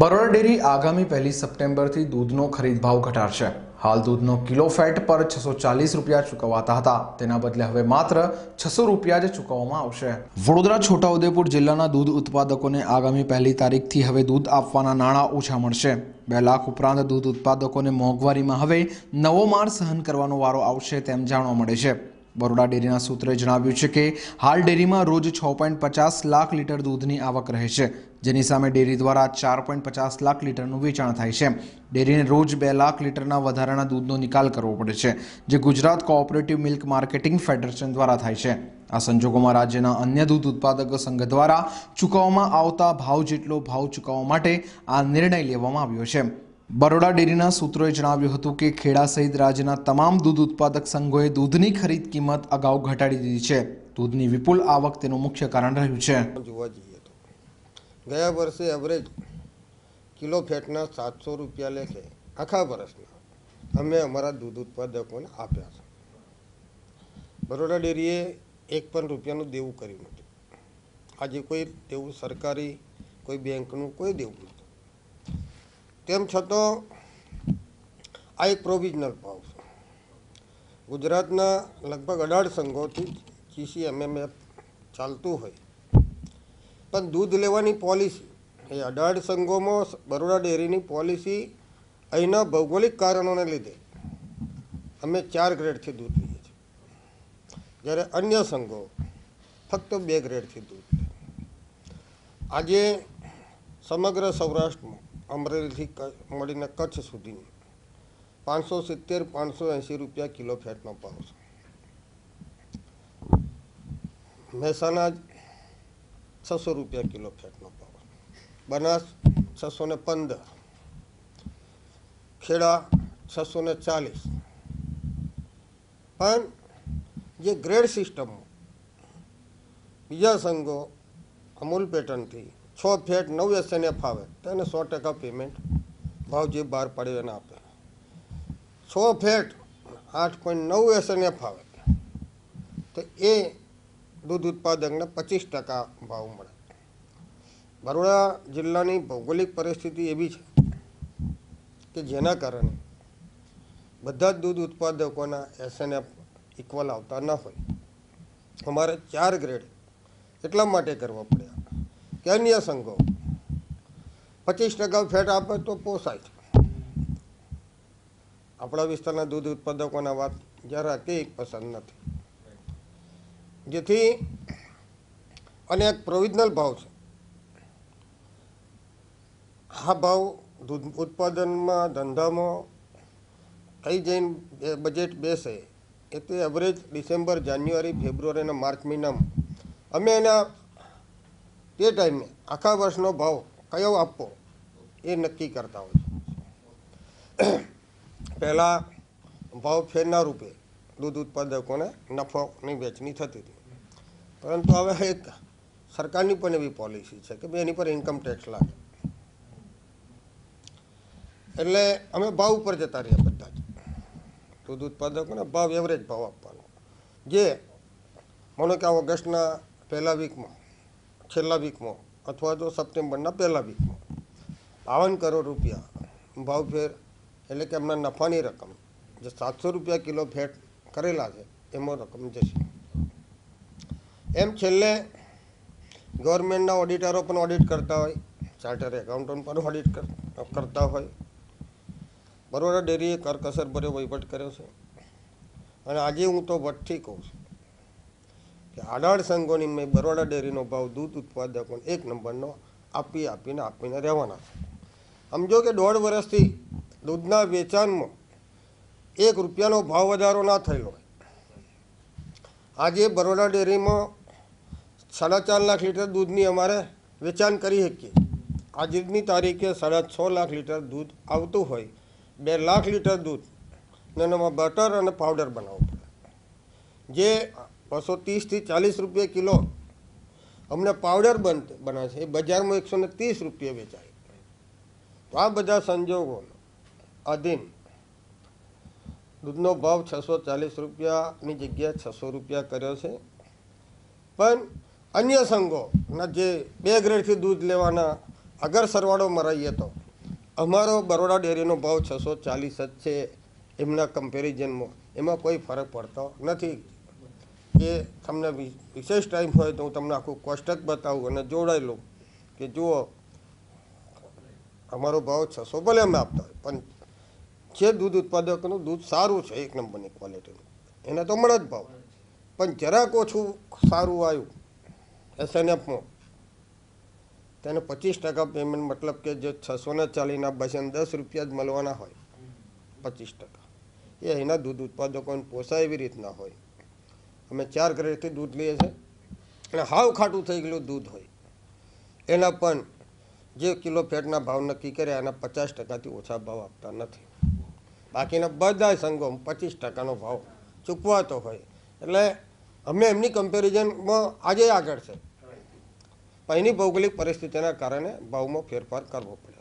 Baroda dairy આગામી પહેલી સપ્ટેમ્બરથી દૂધનો ખરીદભાવ ઘટાડશે હાલ દૂધનો કિલો ફેટ પર છસો ચાલીસ રૂપિયા ચૂકવાતા હતા તેના બદલે હવે માત્ર છસો રૂપિયા જ ચૂકવવામાં આવશે વડોદરા છોટાઉદેપુર જિલ્લાના દૂધ ઉત્પાદકોને આગામી પહેલી તારીખથી હવે દૂધ આપવાના નાણાં ઓછા મળશે બે લાખ ઉપરાંત દૂધ ઉત્પાદકોને મોંઘવારીમાં હવે નવો માર સહન કરવાનો વારો આવશે તેમ જાણવા મળે છે બરોડા ડેરીના સૂત્રે જણાવ્યું છે કે હાલ ડેરીમાં રોજ છ પોઈન્ટ પચાસ લાખ લીટર દૂધની આવક રહે છે જેની સામે ડેરી દ્વારા ચાર પોઈન્ટ પચાસ લાખ લીટરનું વેચાણ થાય છે ડેરીને રોજ બે લાખ લીટરના વધારાના દૂધનો નિકાલ કરવો પડે છે જે Gujarat cooperative milk marketing federation દ્વારા થાય છે આ સંજોગોમાં રાજ્યના અન્ય દૂધ ઉત્પાદક સંઘ દ્વારા ચૂકવવામાં આવતા ભાવ જેટલો ભાવ ચૂકવવા માટે આ નિર્ણય લેવામાં આવ્યો છે બરોડા ડેરીના સૂત્રોએ જણાવ્યું હતું કે ખેડા સહિત રાજ્યના તમામ દૂધ ઉત્પાદક સંઘોએ દૂધની ખરીદ કિંમત અગાઉ ઘટાડી દીધી છે દૂધની વિપુલ આવક તેનું મુખ્ય કારણ રહ્યું છે જોવા જઈએ તો ગયા વર્ષે એવરેજ કિલો ફેટના સાતસો રૂપિયા લેખે આખા વર્ષના અમે અમારા દૂધ ઉત્પાદકોને આપ્યા છે બરોડા ડેરીએ એક પણ રૂપિયાનું દેવું કર્યું નથી આજે કોઈ દેવું સરકારી કોઈ બેંકનું કોઈ દેવું નથી તેમ છતાં આ એક પ્રોવિઝનલ ભાવ છે ગુજરાતના લગભગ અઢાર સંઘોથી જીસી એમએમએફ ચાલતું હોય પણ દૂધ લેવાની પોલિસી એ અઢાર સંઘોમાં બરોડા ડેરીની પોલિસી અહીંના ભૌગોલિક કારણોને લીધે અમે ચાર ગ્રેડથી દૂધ લઈએ છીએ જ્યારે અન્ય સંઘો ફક્ત બે ગ્રેડથી દૂધ આજે સમગ્ર સૌરાષ્ટ્રમાં અમરેલીથી મળીને કચ્છ સુધીની પાંચસો સિત્તેર પાંચસો એંસી રૂપિયા કિલો ફેટનો ભાવ છે મહેસાણા છસો રૂપિયા કિલો ફેટનો ભાવ બનાસ છસો ને પંદર ખેડા છસો ને ચાલીસ પણ જે ગ્રેડ સિસ્ટમ બીજા સંઘો અમૂલ પેટર્નથી છ ફેટ નવે સેને ફાવે તો સો ટકા પેમેન્ટ ભાવજી બહાર પાડ્યો એને આપે છ ફેટ આઠ પોઈન્ટ નવ એસને ફાવે તો એ દૂધ ઉત્પાદકને પચીસ ટકા ભાવ મળે બરોડા જિલ્લાની ભૌગોલિક પરિસ્થિતિ એવી છે કે જેના કારણે બધા જ દૂધ ઉત્પાદકોના એસએનએફ ઇક્વલ આવતા ન હોય અમારે ચાર ગ્રેડ એટલા માટે કરવા પડ્યા કે અન્ય સંઘો પચીસ ટકા ફેટ આપે તો પોસાય છે આપણા વિસ્તારના દૂધ ઉત્પાદકોના વાત જરા તે પસંદ નથી જેથી અને એક પ્રોવિઝનલ ભાવ છે આ ભાવ દૂધ ઉત્પાદનમાં ધંધામાં કઈ જઈને બજેટ બેસે એ તે એવરેજ ડિસેમ્બર જાન્યુઆરી ફેબ્રુઆરી અને માર્ચ મહિનામાં અમે એના તે ટાઈમે આખા વર્ષનો ભાવ કયો આપવો એ નક્કી કરતા હોય પહેલાં ભાવ ફેરના રૂપે દૂધ ઉત્પાદકોને નફોની વેચણી થતી હતી પરંતુ હવે એક સરકારની પણ એવી પોલિસી છે કે ભાઈ એની પર ઇન્કમ ટેક્સ લાગે એટલે અમે ભાવ ઉપર જતા રહ્યા બધા જ દૂધ ઉત્પાદકોને ભાવ એવરેજ ભાવ આપવાનો જે માનો કે ઓગસ્ટના પહેલા વીકમાં છેલ્લા વીકમાં અથવા તો સપ્ટેમ્બરના પહેલા વીકમાં બાવન કરોડ રૂપિયા ભાવફેર એટલે કે એમના નફાની રકમ જે સાતસો રૂપિયા કિલો ફેટ કરેલા છે એમાં રકમ જશે એમ છેલ્લે ગવર્મેન્ટના ઓડિટરો પણ ઓડિટ કરતા હોય ચાર્ટર એકાઉન્ટન્ટ પણ ઓડિટ કરતા હોય બરોડા ડેરીએ કરકસર ભર્યો વહીવટ કર્યો છે અને આજે હું તો વટથી કહું છું કે આડાળ સંઘોની મેં બરોડા ડેરીનો ભાવ દૂધ ઉત્પાદકોને એક નંબરનો આપી આપીને આપીને રહેવાના આમ જો કે દોઢ વર્ષથી દૂધના વેચાણમાં એક રૂપિયાનો ભાવ વધારો ના થયેલો હોય આજે બરોડા ડેરીમાં સાડા ચાર લાખ લીટર દૂધની અમારે વેચાણ કરી શકીએ આજની તારીખે સાડા છ લાખ લીટર દૂધ આવતું હોય બે લાખ લીટર દૂધ ને એનામાં બટર અને પાવડર બનાવવો પડે જે બસો ત્રીસથી ચાલીસ રૂપિયા કિલો અમને પાવડર બન બનાવે છે એ બજારમાં એકસો ને ત્રીસ રૂપિયા વેચાય તો આ બધા સંજોગોનો અધીન દૂધનો ભાવ છસો ચાલીસ રૂપિયાની જગ્યાએ છસો રૂપિયા કર્યો છે પણ અન્ય સંઘોના જે બે ગ્રેડથી દૂધ લેવાના અગર સરવાળો મરાઈએ તો અમારો બરોડા ડેરીનો ભાવ છસો ચાલીસ જ છે એમના કમ્પેરિઝનમાં એમાં કોઈ ફરક પડતો નથી કે તમને વિશેષ ટાઈમ હોય તો હું તમને આખું કોષ્ટક બતાવું અને જોડાઈ લઉં કે જુઓ અમારો ભાવ છસો ભલે અમે આપતા હોય પણ જે દૂધ ઉત્પાદકનું દૂધ સારું છે એક નંબરની ક્વોલિટીનું એને તો મળે જ ભાવ પણ જરાક ઓછું સારું આવ્યું એસએનએફમાં તેને પચીસ ટકા પેમેન્ટ મતલબ કે જે છસોના ચાલીના બસેને દસ રૂપિયા જ મળવાના હોય પચીસ ટકા એ અહીંના દૂધ ઉત્પાદકોને પોસાય એવી રીતના હોય અમે ચાર કરેટથી દૂધ લઈએ છીએ અને હાવ ખાટું થઈ ગયેલું દૂધ હોય એના પણ જે કિલો ફેટના ભાવ નક્કી કર્યા એના પચાસ ટકાથી ઓછા ભાવ આપતા નથી બાકીના બધા સંઘો પચીસ ટકાનો ભાવ ચૂકવાતો હોય એટલે અમે એમની કમ્પેરિઝનમાં આજે આગળ છે પણ એની ભૌગોલિક પરિસ્થિતિના કારણે ભાવમાં ફેરફાર કરવો પડે